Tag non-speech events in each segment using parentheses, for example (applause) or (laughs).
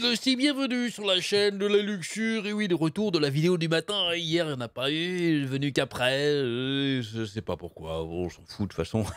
Lusty, bienvenue sur la chaîne de la luxure. Et oui, le retour de la vidéo du matin. Hier, il n'y en a pas eu, est venu qu'après. Je euh, je sais pas pourquoi. Bon, on s'en fout de toute façon. (laughs)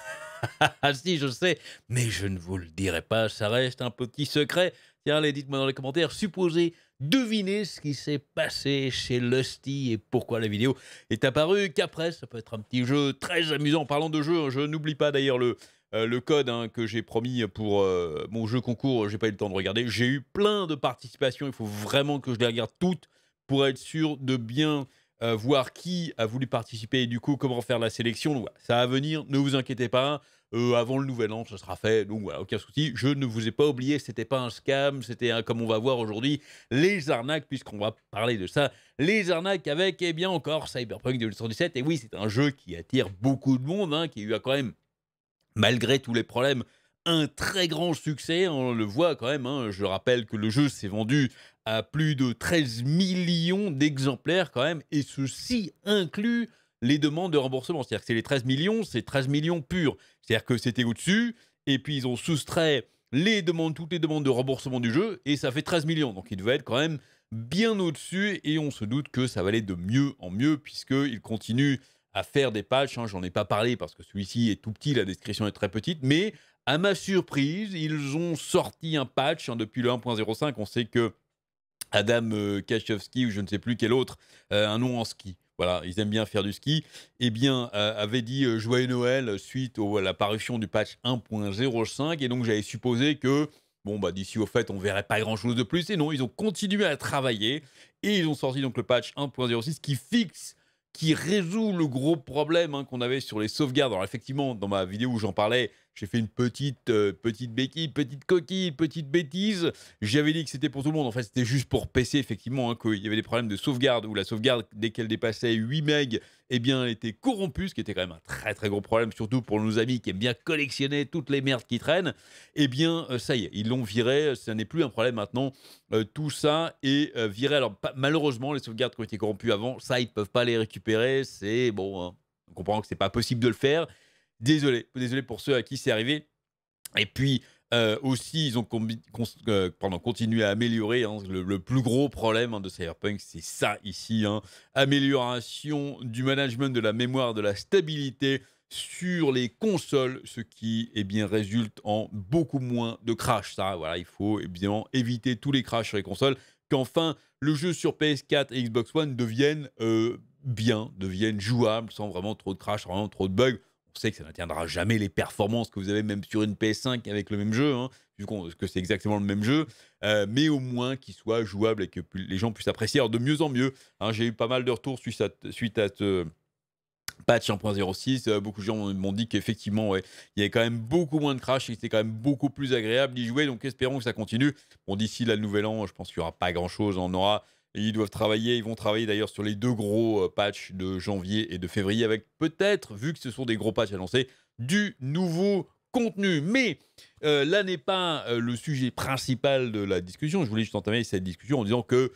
Ah, si, je sais, mais je ne vous le dirai pas. Ça reste un petit secret. Tiens, allez, dites-moi dans les commentaires. Supposez, devinez ce qui s'est passé chez Lusty et pourquoi la vidéo est apparue qu'après. Ça peut être un petit jeu très amusant. En parlant de jeu, hein. je n'oublie pas d'ailleurs le euh, le code hein, que j'ai promis pour euh, mon jeu concours, j'ai pas eu le temps de regarder. J'ai eu plein de participations, il faut vraiment que je les regarde toutes pour être sûr de bien euh, voir qui a voulu participer et du coup comment faire la sélection. ça va venir, ne vous inquiétez pas. avant le nouvel an, ça sera fait, donc voilà, aucun souci. Je ne vous ai pas oublié, c'était pas un scam, c'était comme on va voir aujourd'hui les arnaques, puisqu'on va parler de ça. Les arnaques avec, eh bien encore Cyberpunk 2017. Et oui, c'est un jeu qui attire beaucoup de monde, hein, qui a quand même malgré tous les problèmes, un très grand succès. Hein, on le voit quand même. Hein. Je rappelle que le jeu s'est vendu à plus de 13 millions d'exemplaires quand même, et ceci inclut les demandes de remboursement. C'est-à-dire que c'est les 13 millions, c'est 13 millions purs. C'est-à-dire que c'était au-dessus, et puis ils ont soustrait les demandes, toutes les demandes de remboursement du jeu, et ça fait 13 millions. Donc il devait être quand même bien au-dessus, et on se doute que ça va aller de mieux en mieux, puisqu'il continue à faire des patchs. Hein, j'en ai pas parlé parce que celui-ci est tout petit, la description est très petite, mais à ma surprise, ils ont sorti un patch hein, depuis le 1.05. On sait que Adam euh, ou je ne sais plus quel autre, euh, un nom en ski. Voilà, ils aiment bien faire du ski. et eh bien, euh, avait dit euh, Joyeux Noël suite à la parution du patch 1.05. Et donc, j'avais supposé que bon, bah, d'ici au fait, on verrait pas grand-chose de plus. Et non, ils ont continué à travailler et ils ont sorti donc le patch 1.06 qui fixe qui résout le gros problème hein, qu'on avait sur les sauvegardes. Alors effectivement, dans ma vidéo où j'en parlais, j'ai fait une petite, euh, petite béquille, petite coquille, petite bêtise. J'avais dit que c'était pour tout le monde. En fait, c'était juste pour PC, effectivement, hein, qu'il y avait des problèmes de sauvegarde où la sauvegarde, dès qu'elle dépassait 8 MB, eh bien, elle était corrompue, ce qui était quand même un très, très gros problème, surtout pour nos amis qui aiment bien collectionner toutes les merdes qui traînent. Eh bien, euh, ça y est, ils l'ont viré. Ça n'est plus un problème maintenant. Euh, tout ça est viré. Alors, malheureusement, les sauvegardes qui ont été corrompues avant, ça, ils ne peuvent pas les récupérer. C'est bon. Hein. on comprend que c'est pas possible de le faire. Désolé, désolé pour ceux à qui c'est arrivé. Et puis, euh, aussi, ils ont euh, continué à améliorer. Hein, le, plus gros problème hein, de Cyberpunk, c'est ça ici. Hein. amélioration du management de la mémoire, de la stabilité sur les consoles, ce qui eh bien, résulte en beaucoup moins de crash. Ça, voilà, il faut bien éviter tous les crashs sur les consoles. Qu'enfin, le jeu sur PS4 et Xbox One devienne euh, bien, devienne jouable, sans vraiment trop de crash, vraiment trop de bugs on sait que ça n'atteindra jamais les performances que vous avez même sur une PS5 avec le même jeu, hein, vu que c'est exactement le même jeu, euh, mais au moins qu'il soit jouable et que les gens puissent apprécier Alors, de mieux en mieux. Hein, j'ai eu pas mal de retours suite à, suite à patch 1.06, euh, beaucoup de gens m'ont dit qu'effectivement, il y avait quand même beaucoup moins de crash et c'était quand même beaucoup plus agréable d'y jouer. Donc espérons que ça continue. Bon, d'ici la nouvelle an, je pense qu'il n'y aura pas grand chose. On aura ils doivent travailler, ils vont travailler d'ailleurs sur les deux gros euh, patchs de janvier et de février, avec peut-être, vu que ce sont des gros patchs annoncés, du nouveau contenu. Mais euh, là n'est pas euh, le sujet principal de la discussion. Je voulais juste entamer cette discussion en disant que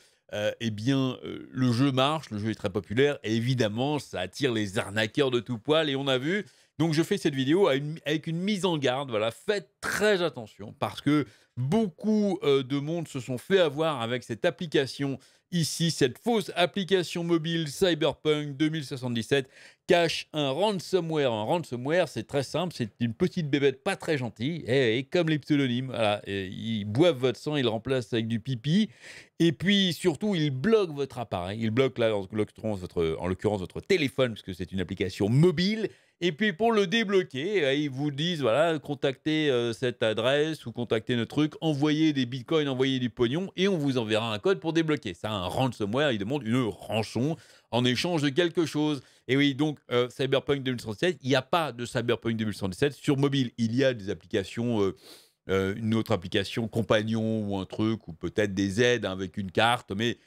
eh bien, le jeu marche, le jeu est très populaire, évidemment, ça attire les arnaqueurs de tout poil, et on a vu. Donc, je fais cette vidéo avec une mise en garde, voilà, faites très attention, parce que beaucoup de monde se sont fait avoir avec cette application Ici, cette fausse application mobile Cyberpunk 2077 cache un ransomware. Un ransomware, c'est très simple, c'est une petite bébête pas très gentille, et, eh, eh, comme les pseudonymes, ils boivent votre sang, ils le remplacent avec du pipi, et puis surtout, ils bloquent votre appareil, ils bloquent là, en l'occurrence, votre téléphone, puisque c'est une application mobile, et puis pour le débloquer, euh, ils vous disent voilà, contactez euh, cette adresse ou contactez notre truc, envoyez des bitcoins, envoyez du pognon et on vous enverra un code pour débloquer. C'est un ransomware, ils demandent une rançon en échange de quelque chose. Et oui, donc euh, Cyberpunk 2077, il n'y a pas de Cyberpunk 2077 sur mobile. Il y a des applications. une autre application compagnon ou un truc, ou peut-être des aides hein, avec une carte, mais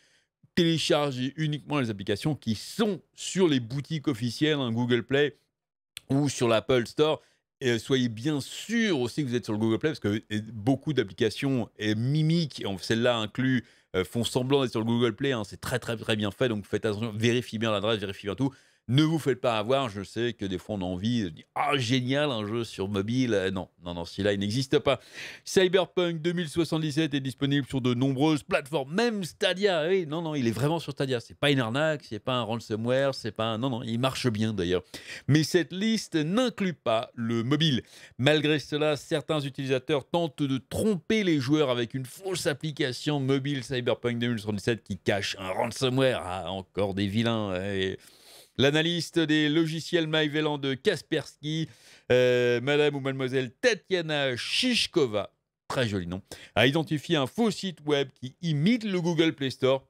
téléchargez uniquement les applications qui sont sur les boutiques officielles, hein, Google Play, ou sur l'Apple Store. Et soyez bien sûr aussi que vous êtes sur le Google Play, parce que beaucoup d'applications et mimiques, celle-là inclus, euh, font semblant d'être sur le Google Play. Hein. C'est très, très, très bien fait. Donc faites attention, vérifiez bien l'adresse, vérifiez bien tout. Ne vous faites pas avoir, je sais que des fois on a envie de dire Ah, génial, un jeu sur mobile. Euh, non, non, non, celui-là, il n'existe pas. Cyberpunk 2077 est disponible sur de nombreuses plateformes, même Stadia. non, non, il est vraiment sur Stadia. C'est pas une arnaque, c'est pas un ransomware, c'est pas un... Non, non, il marche bien d'ailleurs. Mais cette liste n'inclut pas le mobile. Malgré cela, certains utilisateurs tentent de tromper les joueurs avec une fausse application mobile Cyberpunk 2077 qui cache un ransomware. Ah, encore des vilains. Et... Eh l'analyste des logiciels malveillants de Kaspersky, euh, Madame ou Mademoiselle Tatiana Shishkova, très joli nom, a identifié un faux site web qui imite le Google Play Store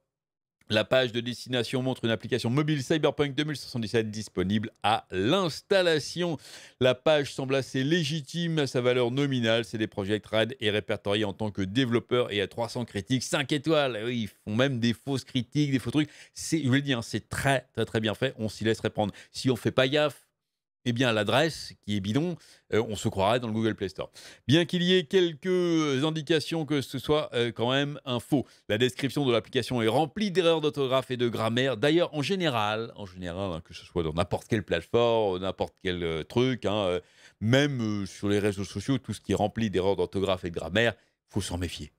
la page de destination montre une application mobile Cyberpunk 2077 disponible à l'installation. La page semble assez légitime à sa valeur nominale. C'est des projets Red et répertoriés en tant que développeur et à 300 critiques, 5 étoiles. ils font même des fausses critiques, des faux trucs. C'est, je le dire hein, c'est très, très, bien fait. On s'y laisse prendre. Si on fait pas gaffe, eh bien, l'adresse qui est bidon, euh, on se croirait dans le Google Play Store. Bien qu'il y ait quelques indications que ce soit euh, quand même un faux. La description de l'application est remplie d'erreurs d'orthographe et de grammaire. D'ailleurs, en général, en général, hein, que ce soit dans n'importe quelle plateforme, euh, n'importe quel truc, hein, même sur les réseaux sociaux, tout ce qui est rempli d'erreurs d'orthographe et de grammaire, faut s'en méfier.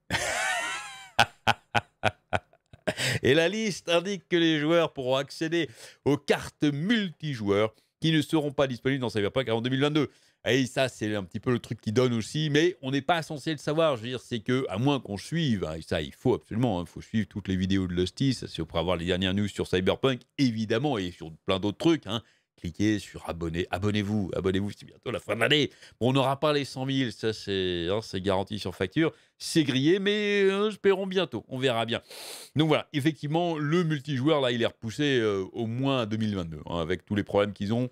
(laughs) et la liste indique que les joueurs pourront accéder aux cartes multijoueurs qui ne seront pas disponibles dans Cyberpunk avant 2022. Et ça, c'est un petit peu le truc qui donne aussi, mais on n'est pas censé le savoir. Je veux dire, c'est que, à moins qu'on suive, hein, et ça, il faut absolument, il hein, faut suivre toutes les vidéos de Lusty, ça, pour pour avoir les dernières news sur Cyberpunk, évidemment, et sur plein d'autres trucs, hein, cliquez sur abonner. Abonnez-vous, abonnez-vous, c'est bientôt la fin de l'année. on n'aura pas les 100 000, ça c'est hein, garanti sur facture. C'est grillé, mais euh, espérons bientôt, on verra bien. Donc voilà, effectivement, le multijoueur, là, il est repoussé euh, au moins à 2022, hein, avec tous les problèmes qu'ils ont.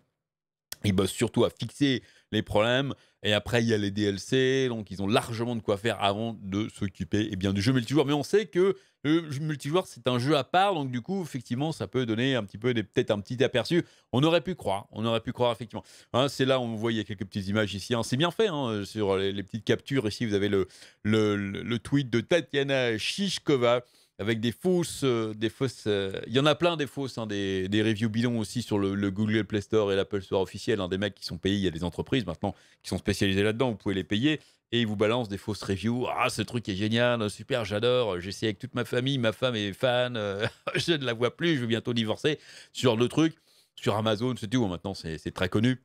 Ils bossent surtout à fixer les problèmes. Et après, il y a les DLC, donc ils ont largement de quoi faire avant de s'occuper et eh bien, du jeu multijoueur. Mais on sait que le multijoueur, c'est un jeu à part, donc du coup, effectivement, ça peut donner un petit peu, peut-être un petit aperçu. On aurait pu croire, on aurait pu croire, effectivement. Hein, c'est là, on voit, il a quelques petites images ici. Hein. C'est bien fait, hein, sur les, petites captures. Ici, vous avez le, le, le tweet de Tatiana Shishkova avec des fausses. Euh, des fausses euh, il y en a plein des fausses, hein, des, des, reviews bidons aussi sur le, Google Play Store et l'Apple Store officiel. Un hein, des mecs qui sont payés, il y a des entreprises maintenant qui sont spécialisées là-dedans, vous pouvez les payer. Et ils vous balancent des fausses reviews. Ah, ce truc est génial, super, j'adore. j'essaie avec toute ma famille, ma femme est fan, euh, (laughs) je ne la vois plus, je vais bientôt divorcer. sur le truc. Sur Amazon, c'est tout. Hein, maintenant, c'est très connu.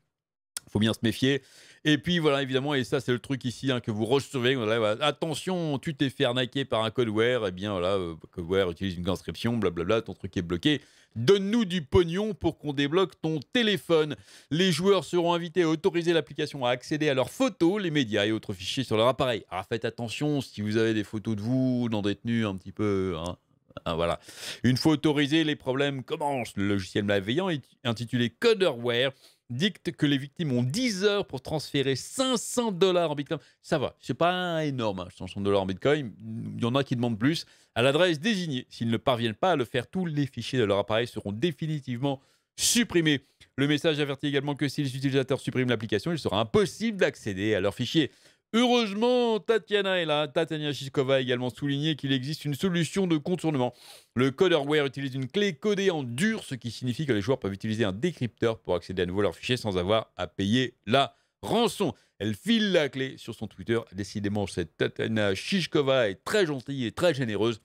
faut bien se méfier. Et puis voilà, évidemment, et ça c'est le truc ici hein, que vous recevez. Attention, tu t'es fait arnaquer par un codeware, et eh bien voilà, euh, codeware utilise une inscription, blablabla, ton truc est bloqué. Donne-nous du pognon pour qu'on débloque ton téléphone. Les joueurs seront invités à autoriser l'application à accéder à leurs photos, les médias et autres fichiers sur leur appareil. Alors ah, faites attention si vous avez des photos de vous dans des un petit peu... Hein. Ah, voilà. Une fois autorisé, les problèmes commencent. Le logiciel malveillant est intitulé Coderware dicte que les victimes ont 10 heures pour transférer 500 dollars en Bitcoin. Ça va, c'est pas énorme, 500 hein, dollars en Bitcoin. Il y en a qui demandent plus à l'adresse désignée. S'ils ne parviennent pas à le faire, tous les fichiers de leur appareil seront définitivement supprimés. Le message avertit également que si les utilisateurs suppriment l'application, il sera impossible d'accéder à leurs fichiers. Heureusement, Tatiana est là. Tatiana Shishkova a également souligné qu'il existe une solution de contournement. Le coderware utilise une clé codée en dur, ce qui signifie que les joueurs peuvent utiliser un décrypteur pour accéder à nouveau à leurs fichiers sans avoir à payer la rançon. Elle file la clé sur son Twitter. Décidément, cette Tatiana Shishkova est très gentille et très généreuse.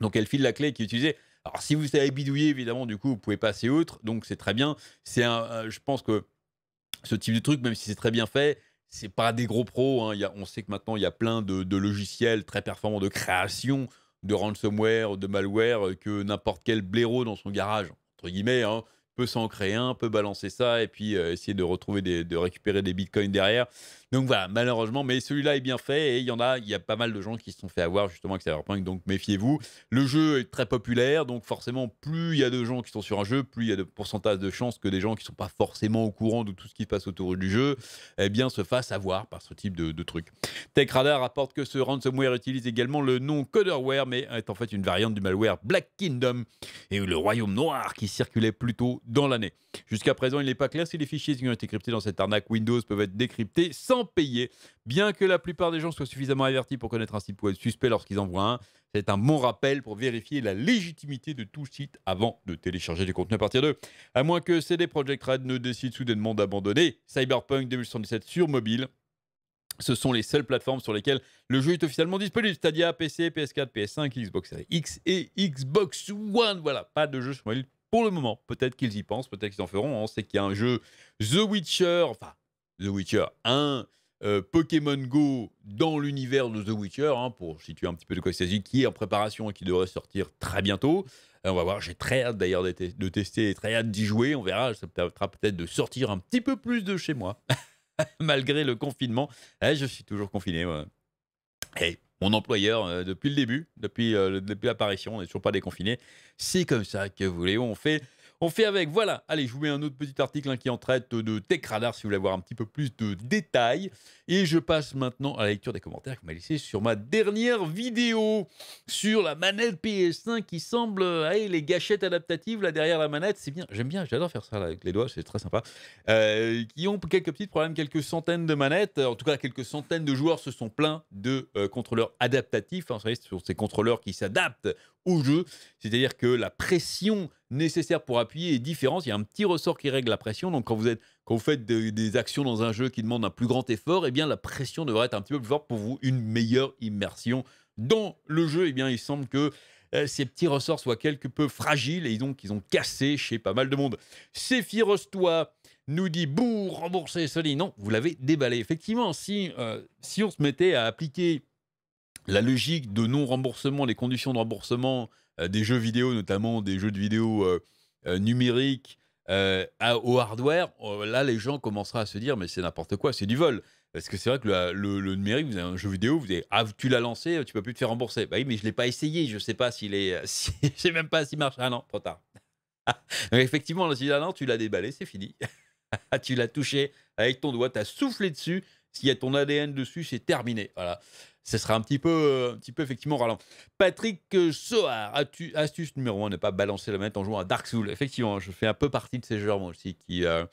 Donc elle file la clé qui est utilisée. Alors si vous savez bidouiller, évidemment, du coup, vous pouvez passer outre. Donc c'est très bien. C'est un, euh, je pense que ce type de truc, même si c'est très bien fait, c'est pas des gros pros. Hein. on sait que maintenant, il y a plein de, logiciels très performants de création de ransomware, de malware, que n'importe quel blaireau dans son garage, entre guillemets, hein, peut s'en créer un, peut balancer ça et puis euh, essayer de retrouver de récupérer des bitcoins derrière. Donc voilà, malheureusement, mais celui-là est bien fait et il y en a, il y a pas mal de gens qui se sont fait avoir justement avec Cyberpunk, donc méfiez-vous. Le jeu est très populaire, donc forcément, plus il y a de gens qui sont sur un jeu, plus il y a de pourcentage de chances que des gens qui ne sont pas forcément au courant de tout ce qui se passe autour du jeu, eh bien, se fassent avoir par ce type de, de truc. TechRadar rapporte que ce ransomware utilise également le nom Coderware, mais est en fait une variante du malware Black Kingdom et le Royaume Noir qui circulait plus tôt dans l'année. Jusqu'à présent, il n'est pas clair si les fichiers qui ont été cryptés dans cette arnaque Windows peuvent être décryptés sans payé. Bien que la plupart des gens soient suffisamment avertis pour connaître un site web suspect lorsqu'ils en voient un, c'est un bon rappel pour vérifier la légitimité de tout site avant de télécharger du contenu à partir d'eux. À moins que CD Projekt Red ne décide soudainement d'abandonner Cyberpunk 2017 sur mobile. Ce sont les seules plateformes sur lesquelles le jeu est officiellement disponible. c'est-à-dire PC, PS4, PS5, Xbox Series X et Xbox One. Voilà, pas de jeu sur mobile pour le moment. Peut-être qu'ils y pensent, peut-être qu'ils en feront. On sait qu'il y a un jeu The Witcher, enfin The Witcher 1, euh, Pokémon Go dans l'univers de The Witcher, hein, pour situer un petit peu de quoi il s'agit, qui est en préparation et qui devrait sortir très bientôt. Euh, on va voir, j'ai très hâte d'ailleurs de, tester et tester, très hâte d'y jouer, on verra, ça permettra peut-être de sortir un petit peu plus de chez moi, (laughs) malgré le confinement. Eh, je suis toujours confiné, eh, mon employeur, euh, depuis le début, depuis, depuis l'apparition, on n'est toujours pas déconfiné. C'est comme ça que vous voulez, on fait on fait avec. Voilà. Allez, je vous mets un autre petit article hein, qui en traite de Tech Radar si vous voulez avoir un petit peu plus de détails. Et je passe maintenant à la lecture des commentaires que vous m'avez laissés sur ma dernière vidéo sur la manette PS5 qui semble. Euh, allez, les gâchettes adaptatives là derrière la manette, c'est bien. J'aime bien, j'adore faire ça avec les doigts, c'est très sympa. Euh, qui ont quelques petits problèmes, quelques centaines de manettes. Euh, en tout cas, quelques centaines de joueurs se sont plaints de contrôleurs adaptatifs. Hein, sur ces contrôleurs qui s'adaptent au jeu. C'est-à-dire que la pression nécessaire pour appuyer est différente. Il y a un petit ressort qui règle la pression. Donc, quand vous, êtes, quand vous faites des, actions dans un jeu qui demande un plus grand effort, eh bien, la pression devrait être un petit peu plus forte pour vous, une meilleure immersion dans le jeu. et eh bien, il semble que euh, ces petits ressorts soient quelque peu fragiles et donc ils ont cassé chez pas mal de monde. Sephiros, toi, nous dit Bouh, rembourser Sony. Non, vous l'avez déballé. Effectivement, si, euh, si on se mettait à appliquer la logique de non-remboursement, les conditions de remboursement euh, des jeux vidéo, notamment des jeux de vidéo euh, euh, numériques, au hardware, là, les gens commenceront à se dire, mais c'est n'importe quoi, c'est du vol. Parce que c'est vrai que le, numérique, vous avez un jeu vidéo, vous dites Ah, tu l'as lancé, tu peux plus te faire rembourser. Bah oui, mais je ne l'ai pas essayé, je ne sais pas s'il est. (laughs) Si, même pas s'il marche. Ah non, trop tard. (laughs) effectivement, là, si, ah non, tu l'as déballé, c'est fini. (laughs) tu l'as touché avec ton doigt, tu as soufflé dessus s'il y a ton ADN dessus, c'est terminé. Voilà. Ce sera un petit peu, euh, un petit peu effectivement ralent. Patrick euh, Soar, astuce numéro 1, ne pas balancer la manette en jouant à Dark Souls. Effectivement, je fais un peu partie de ces joueurs, moi aussi, qui. Euh,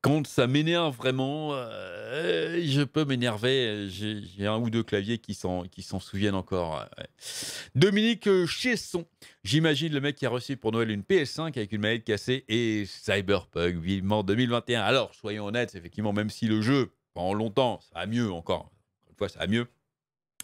quand ça m'énerve vraiment, je peux m'énerver. J'ai un ou deux claviers qui s'en souviennent encore. Dominique Chesson, j'imagine le mec qui a reçu pour Noël une PS5 avec une manette cassée et Cyberpunk vivement 2021. Alors, soyons honnêtes, effectivement, même si le jeu longtemps, ça mieux encore, une fois, ça va mieux,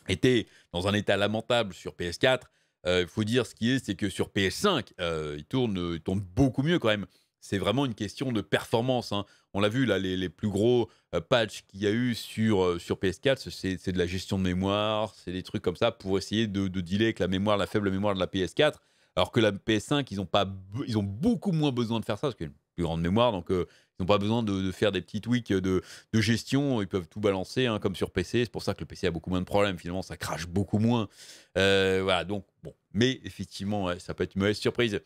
était dans un état lamentable sur PS4. Euh, il faut dire ce qui est, c'est que sur PS5, euh, il, tourne, beaucoup mieux quand même. C'est vraiment une question de performance. Hein. On l'a vu, là, les, plus gros euh, patchs qu'il y a eu sur, sur PS4, c'est de la gestion de mémoire, c'est des trucs comme ça pour essayer de, de, dealer avec la mémoire, la faible mémoire de la PS4. Alors que la PS5, ils ont, pas, ils ont beaucoup moins besoin de faire ça, parce que plus grande mémoire. Donc, euh, ils n'ont pas besoin de, faire des petits tweaks de, gestion. Ils peuvent tout balancer, hein, comme sur PC. C'est pour ça que le PC a beaucoup moins de problèmes. Finalement, ça crache beaucoup moins. Euh, voilà, donc, bon. Mais effectivement, ça peut être une mauvaise surprise.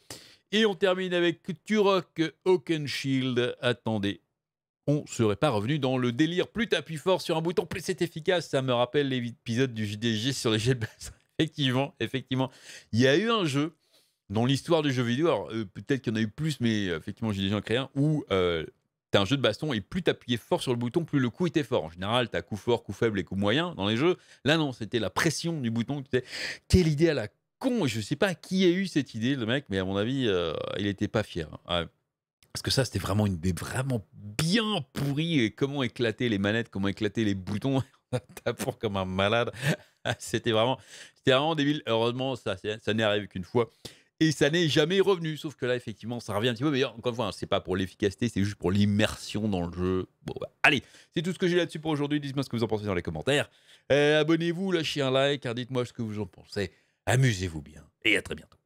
Et on termine avec Turok Oakenshield. Attendez, on serait pas revenu dans le délire. Plus t'appuies fort sur un bouton, plus c'est efficace. Ça me rappelle les épisodes du JDG sur les jeux de base. (laughs) effectivement, effectivement. Il y a eu un jeu dans l'histoire du jeu vidéo, euh, peut-être qu'il y en a eu plus, mais euh, effectivement, j'ai déjà créé un où euh, as un jeu de baston et plus tu appuyais fort sur le bouton, plus le coup était fort. En général, tu as coup fort, coup faible et coup moyen dans les jeux. Là, non, c'était la pression du bouton. Quelle idée à la con Je sais pas qui a eu cette idée, le mec, mais à mon avis, euh, il était pas fier. Hein. Parce que ça, c'était vraiment une vraiment bien pourri. Et comment éclater les manettes, comment éclater les boutons (laughs) pour comme un malade. (laughs) c'était vraiment, vraiment débile. Heureusement, ça, ça n'est arrivé qu'une fois et ça n'est jamais revenu. Sauf que là, effectivement, ça revient un petit peu. Mais encore une fois, hein, c'est pas pour l'efficacité, c'est juste pour l'immersion dans le jeu. Bon, bah, allez, c'est tout ce que j'ai là-dessus pour aujourd'hui. Dites-moi ce que vous en pensez dans les commentaires. Euh, abonnez-vous, lâchez un like, hein, dites-moi ce que vous en pensez. Amusez-vous bien et à très bientôt.